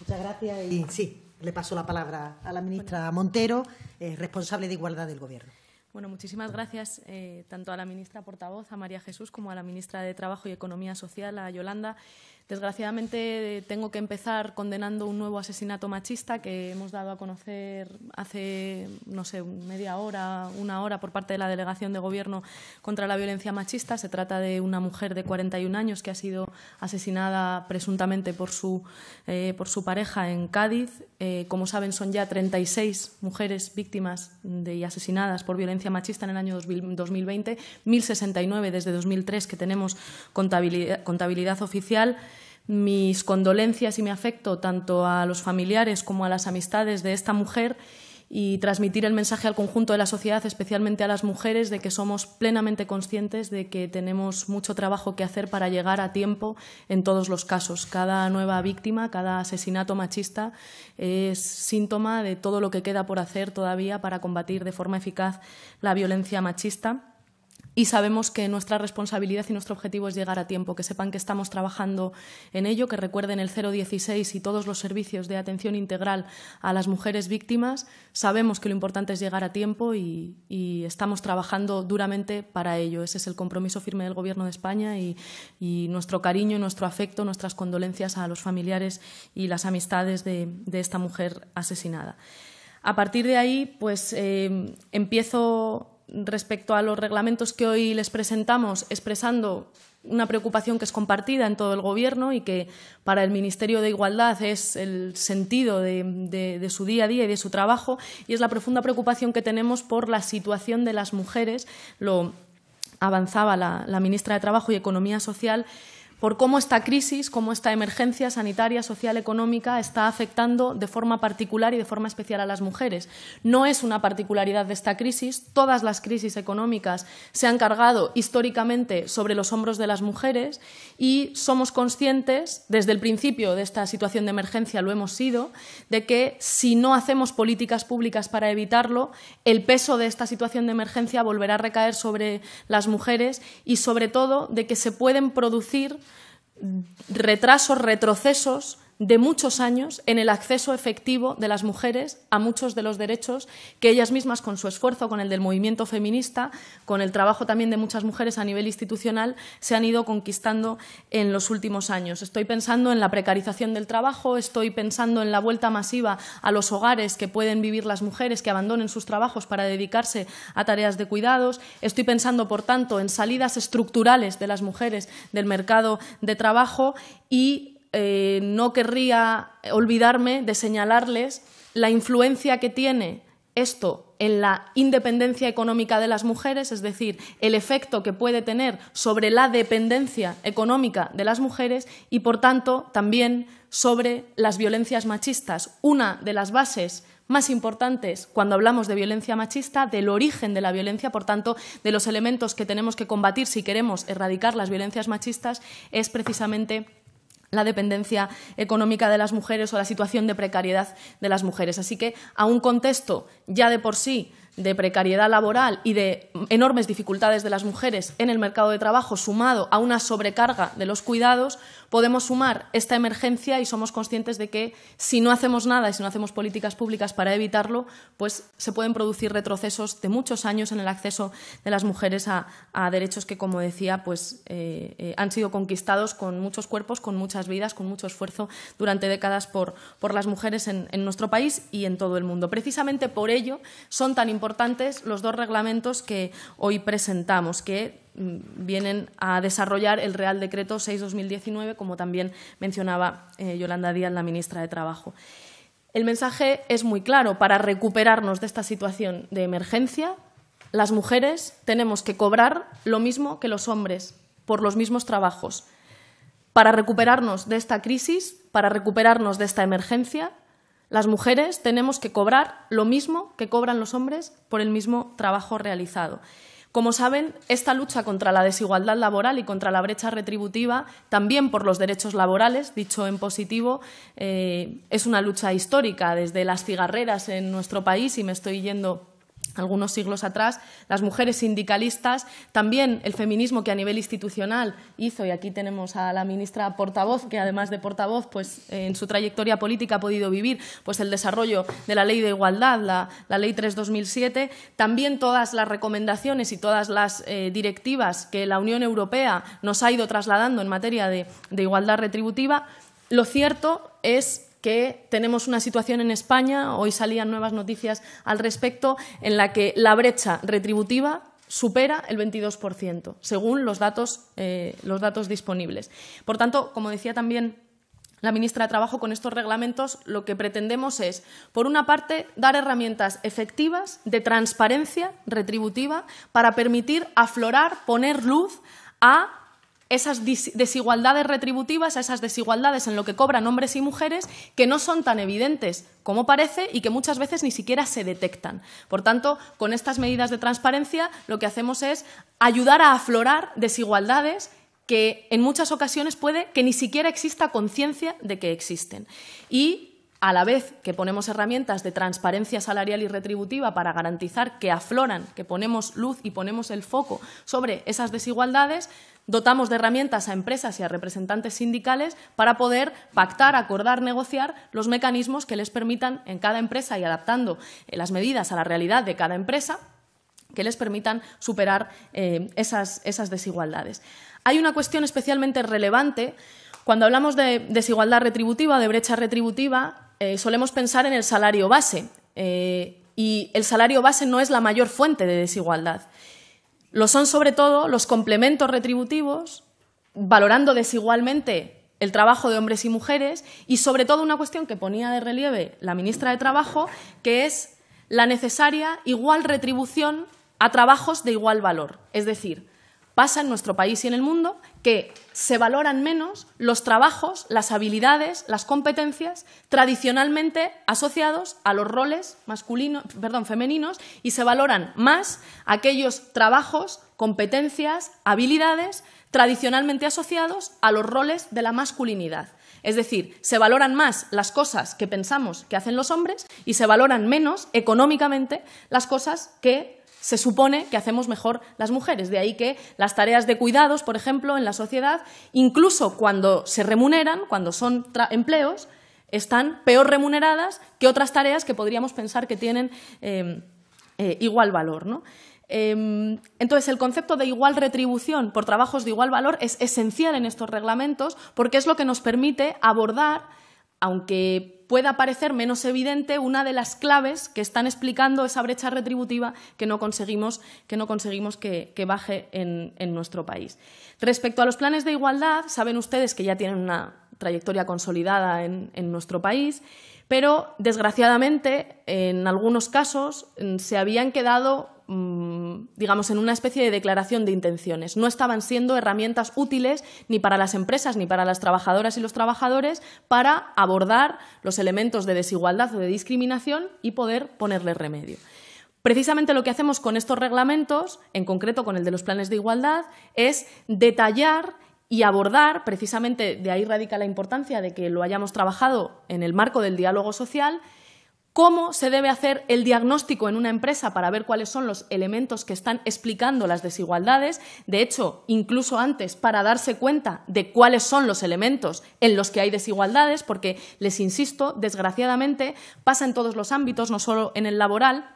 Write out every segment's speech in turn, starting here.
Muchas gracias y sí, le paso la palabra a la ministra Montero, eh, responsable de Igualdad del Gobierno. Bueno, muchísimas gracias eh, tanto a la ministra portavoz, a María Jesús, como a la ministra de Trabajo y Economía Social, a Yolanda. Desgraciadamente eh, tengo que empezar condenando un nuevo asesinato machista que hemos dado a conocer hace, no sé, media hora, una hora por parte de la Delegación de Gobierno contra la Violencia Machista. Se trata de una mujer de 41 años que ha sido asesinada presuntamente por su, eh, por su pareja en Cádiz. Eh, como saben, son ya 36 mujeres víctimas de, y asesinadas por violencia machista en el año 2020, 1.069 desde 2003 que tenemos contabilidad, contabilidad oficial mis condolencias y mi afecto tanto a los familiares como a las amistades de esta mujer y transmitir el mensaje al conjunto de la sociedad, especialmente a las mujeres, de que somos plenamente conscientes de que tenemos mucho trabajo que hacer para llegar a tiempo en todos los casos. Cada nueva víctima, cada asesinato machista es síntoma de todo lo que queda por hacer todavía para combatir de forma eficaz la violencia machista y sabemos que nuestra responsabilidad y nuestro objetivo es llegar a tiempo, que sepan que estamos trabajando en ello, que recuerden el 016 y todos los servicios de atención integral a las mujeres víctimas. Sabemos que lo importante es llegar a tiempo y, estamos trabajando duramente para ello. Ese es el compromiso firme del Gobierno de España y, nuestro cariño, nuestro afecto, nuestras condolencias a los familiares y las amistades de, esta mujer asesinada. A partir de ahí, pues eh, empiezo respecto a los reglamentos que hoy les presentamos, expresando una preocupación que es compartida en todo el Gobierno y que para el Ministerio de Igualdad es el sentido de, su día a día y de su trabajo, y es la profunda preocupación que tenemos por la situación de las mujeres. Lo avanzaba la, la ministra de Trabajo y Economía Social por cómo esta crisis, cómo esta emergencia sanitaria, social, económica está afectando de forma particular y de forma especial a las mujeres. No es una particularidad de esta crisis, todas las crisis económicas se han cargado históricamente sobre los hombros de las mujeres y somos conscientes, desde el principio de esta situación de emergencia lo hemos sido, de que si no hacemos políticas públicas para evitarlo, el peso de esta situación de emergencia volverá a recaer sobre las mujeres y sobre todo de que se pueden producir retrasos, retrocesos de muchos años en el acceso efectivo de las mujeres a muchos de los derechos que ellas mismas, con su esfuerzo, con el del movimiento feminista, con el trabajo también de muchas mujeres a nivel institucional, se han ido conquistando en los últimos años. Estoy pensando en la precarización del trabajo, estoy pensando en la vuelta masiva a los hogares que pueden vivir las mujeres que abandonen sus trabajos para dedicarse a tareas de cuidados, estoy pensando, por tanto, en salidas estructurales de las mujeres del mercado de trabajo y eh, no querría olvidarme de señalarles la influencia que tiene esto en la independencia económica de las mujeres, es decir, el efecto que puede tener sobre la dependencia económica de las mujeres y, por tanto, también sobre las violencias machistas. Una de las bases más importantes cuando hablamos de violencia machista, del origen de la violencia, por tanto, de los elementos que tenemos que combatir si queremos erradicar las violencias machistas, es precisamente la dependencia económica de las mujeres o la situación de precariedad de las mujeres. Así que a un contexto ya de por sí de precariedad laboral y de enormes dificultades de las mujeres en el mercado de trabajo, sumado a una sobrecarga de los cuidados, podemos sumar esta emergencia y somos conscientes de que si no hacemos nada y si no hacemos políticas públicas para evitarlo, pues se pueden producir retrocesos de muchos años en el acceso de las mujeres a, derechos que, como decía, pues eh, eh, han sido conquistados con muchos cuerpos, con muchas vidas, con mucho esfuerzo durante décadas por, por las mujeres en, en nuestro país y en todo el mundo. Precisamente por ello son tan importantes los dos reglamentos que hoy presentamos, que mm, vienen a desarrollar el Real Decreto 6-2019, como también mencionaba eh, Yolanda Díaz, la ministra de Trabajo. El mensaje es muy claro. Para recuperarnos de esta situación de emergencia, las mujeres tenemos que cobrar lo mismo que los hombres por los mismos trabajos. Para recuperarnos de esta crisis, para recuperarnos de esta emergencia, las mujeres tenemos que cobrar lo mismo que cobran los hombres por el mismo trabajo realizado. Como saben, esta lucha contra la desigualdad laboral y contra la brecha retributiva, también por los derechos laborales, dicho en positivo, eh, es una lucha histórica. Desde las cigarreras en nuestro país, y me estoy yendo algunos siglos atrás, las mujeres sindicalistas, también el feminismo que a nivel institucional hizo, y aquí tenemos a la ministra portavoz, que además de portavoz, pues eh, en su trayectoria política ha podido vivir pues el desarrollo de la ley de igualdad, la, ley 3-2007, también todas las recomendaciones y todas las eh, directivas que la Unión Europea nos ha ido trasladando en materia de, de igualdad retributiva, lo cierto es tenemos una situación en España, hoy salían nuevas noticias al respecto, en la que la brecha retributiva supera el 22%, según los datos, eh, los datos disponibles. Por tanto, como decía también la ministra de Trabajo, con estos reglamentos lo que pretendemos es, por una parte, dar herramientas efectivas de transparencia retributiva para permitir aflorar, poner luz a esas desigualdades retributivas, esas desigualdades en lo que cobran hombres y mujeres, que no son tan evidentes como parece y que muchas veces ni siquiera se detectan. Por tanto, con estas medidas de transparencia lo que hacemos es ayudar a aflorar desigualdades que en muchas ocasiones puede que ni siquiera exista conciencia de que existen. Y a la vez que ponemos herramientas de transparencia salarial y retributiva para garantizar que afloran, que ponemos luz y ponemos el foco sobre esas desigualdades, dotamos de herramientas a empresas y a representantes sindicales para poder pactar, acordar, negociar los mecanismos que les permitan en cada empresa y adaptando eh, las medidas a la realidad de cada empresa que les permitan superar eh, esas, desigualdades. Hay una cuestión especialmente relevante. Cuando hablamos de desigualdad retributiva, de brecha retributiva, eh, solemos pensar en el salario base. y el salario base no es la mayor fuente de desigualdad. Lo son sobre todo los complementos retributivos, valorando desigualmente el trabajo de hombres y mujeres y sobre todo una cuestión que ponía de relieve la ministra de Trabajo, que es la necesaria igual retribución a trabajos de igual valor. Es decir, pasa en nuestro país y en el mundo que se valoran menos los trabajos, las habilidades, las competencias tradicionalmente asociados a los roles masculinos, perdón, femeninos y se valoran más aquellos trabajos, competencias, habilidades tradicionalmente asociados a los roles de la masculinidad. Es decir, se valoran más las cosas que pensamos que hacen los hombres y se valoran menos económicamente las cosas que se supone que hacemos mejor las mujeres. De ahí que las tareas de cuidados, por ejemplo, en la sociedad, incluso cuando se remuneran, cuando son empleos, están peor remuneradas que otras tareas que podríamos pensar que tienen em, eh, igual valor. Em, entonces, el concepto de igual retribución por trabajos de igual valor es esencial en estos reglamentos porque es lo que nos permite abordar aunque pueda parecer menos evidente, una de las claves que están explicando esa brecha retributiva que no conseguimos que, no conseguimos que, baje en, nuestro país. Respecto a los planes de igualdad, saben ustedes que ya tienen una trayectoria consolidada en, nuestro país, pero desgraciadamente en algunos casos mm, se habían quedado Mm, digamos, en una especie de declaración de intenciones. No estaban siendo herramientas útiles ni para las empresas ni para las trabajadoras y los trabajadores para abordar los elementos de desigualdad o de discriminación y poder ponerle remedio. Precisamente lo que hacemos con estos reglamentos, en concreto con el de los planes de igualdad, es detallar y abordar, precisamente de ahí radica la importancia de que lo hayamos trabajado en el marco del diálogo social, cómo se debe hacer el diagnóstico en una empresa para ver cuáles son los elementos que están explicando las desigualdades, de hecho, incluso antes, para darse cuenta de cuáles son los elementos en los que hay desigualdades, porque, les insisto, desgraciadamente pasa en todos los ámbitos, no solo en el laboral,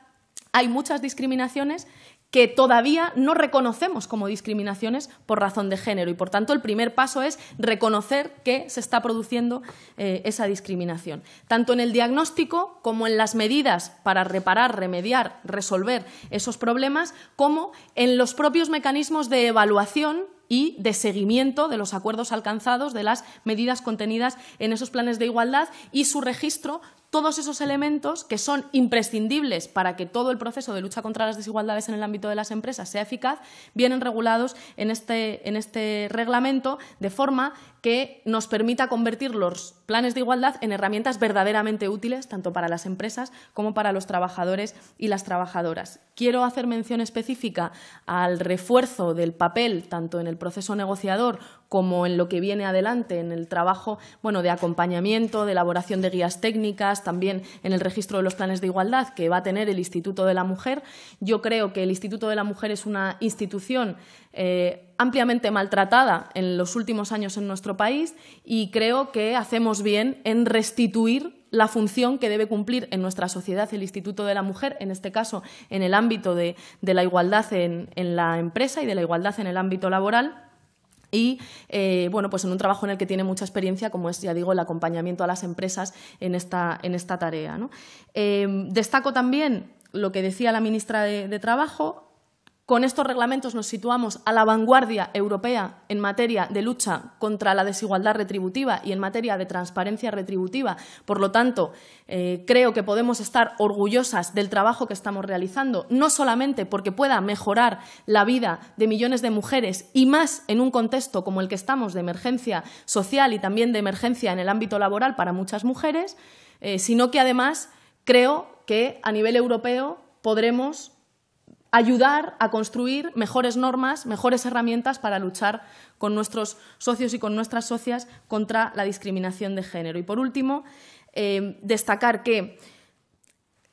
hay muchas discriminaciones que todavía no reconocemos como discriminaciones por razón de género. Y por tanto, el primer paso es reconocer que se está produciendo eh, esa discriminación. Tanto en el diagnóstico como en las medidas para reparar, remediar, resolver esos problemas, como en los propios mecanismos de evaluación y de seguimiento de los acuerdos alcanzados, de las medidas contenidas en esos planes de igualdad y su registro todos esos elementos que son imprescindibles para que todo el proceso de lucha contra las desigualdades en el ámbito de las empresas sea eficaz, vienen regulados en este, en este reglamento de forma que nos permita convertir los planes de igualdad en herramientas verdaderamente útiles tanto para las empresas como para los trabajadores y las trabajadoras. Quiero hacer mención específica al refuerzo del papel tanto en el proceso negociador como en lo que viene adelante en el trabajo bueno, de acompañamiento, de elaboración de guías técnicas, también en el registro de los planes de igualdad que va a tener el Instituto de la Mujer. Yo creo que el Instituto de la Mujer es una institución eh, ampliamente maltratada en los últimos años en nuestro país y creo que hacemos bien en restituir la función que debe cumplir en nuestra sociedad el Instituto de la Mujer, en este caso en el ámbito de, la igualdad en la empresa y de la igualdad en el ámbito laboral y eh, bueno, pues en un trabajo en el que tiene mucha experiencia, como es, ya digo, el acompañamiento a las empresas en esta, en esta tarea. Eh, destaco también lo que decía la ministra de Trabajo, con estos reglamentos nos situamos a la vanguardia europea en materia de lucha contra la desigualdad retributiva y en materia de transparencia retributiva. Por lo tanto, eh, creo que podemos estar orgullosas del trabajo que estamos realizando, no solamente porque pueda mejorar la vida de millones de mujeres y más en un contexto como el que estamos de emergencia social y también de emergencia en el ámbito laboral para muchas mujeres, eh, sino que además creo que a nivel europeo podremos ayudar a construir mejores normas, mejores herramientas para luchar con nuestros socios y con nuestras socias contra la discriminación de género. Y por último, eh, destacar que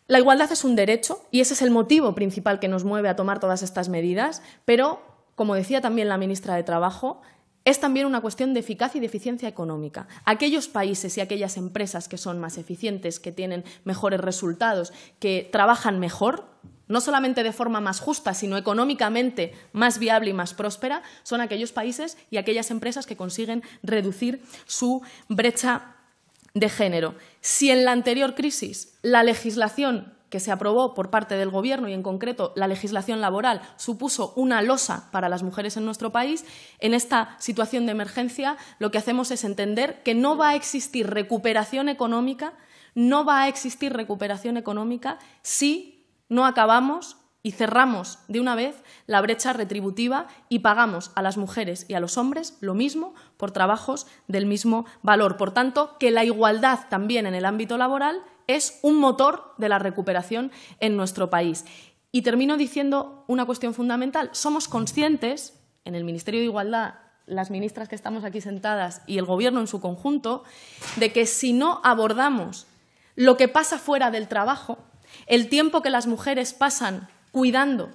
la igualdad es un derecho y ese es el motivo principal que nos mueve a tomar todas estas medidas, pero, como decía también la ministra de Trabajo, es también una cuestión de eficacia y de eficiencia económica. Aquellos países y aquellas empresas que son más eficientes, que tienen mejores resultados, que trabajan mejor, no solamente de forma más justa, sino económicamente más viable y más próspera, son aquellos países y aquellas empresas que consiguen reducir su brecha de género. Si en la anterior crisis la legislación que se aprobó por parte del Gobierno y, en concreto, la legislación laboral supuso una losa para las mujeres en nuestro país, en esta situación de emergencia lo que hacemos es entender que no va a existir recuperación económica, no va a existir recuperación económica si no acabamos y cerramos de una vez la brecha retributiva y pagamos a las mujeres y a los hombres lo mismo por trabajos del mismo valor. Por tanto, que la igualdad también en el ámbito laboral es un motor de la recuperación en nuestro país. Y termino diciendo una cuestión fundamental. Somos conscientes, en el Ministerio de Igualdad, las ministras que estamos aquí sentadas y el Gobierno en su conjunto, de que si no abordamos lo que pasa fuera del trabajo, el tiempo que las mujeres pasan cuidando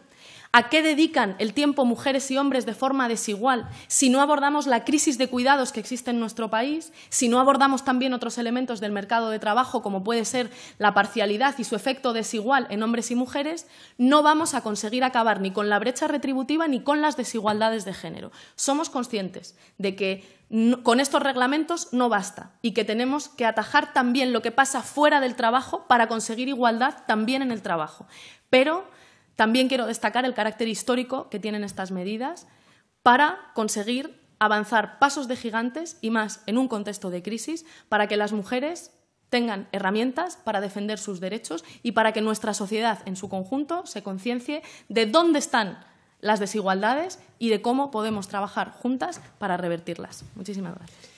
¿A qué dedican el tiempo mujeres y hombres de forma desigual si no abordamos la crisis de cuidados que existe en nuestro país, si no abordamos también otros elementos del mercado de trabajo como puede ser la parcialidad y su efecto desigual en hombres y mujeres? No vamos a conseguir acabar ni con la brecha retributiva ni con las desigualdades de género. Somos conscientes de que con estos reglamentos no basta y que tenemos que atajar también lo que pasa fuera del trabajo para conseguir igualdad también en el trabajo. Pero también quiero destacar el carácter histórico que tienen estas medidas para conseguir avanzar pasos de gigantes y más en un contexto de crisis para que las mujeres tengan herramientas para defender sus derechos y para que nuestra sociedad en su conjunto se conciencie de dónde están las desigualdades y de cómo podemos trabajar juntas para revertirlas. Muchísimas gracias.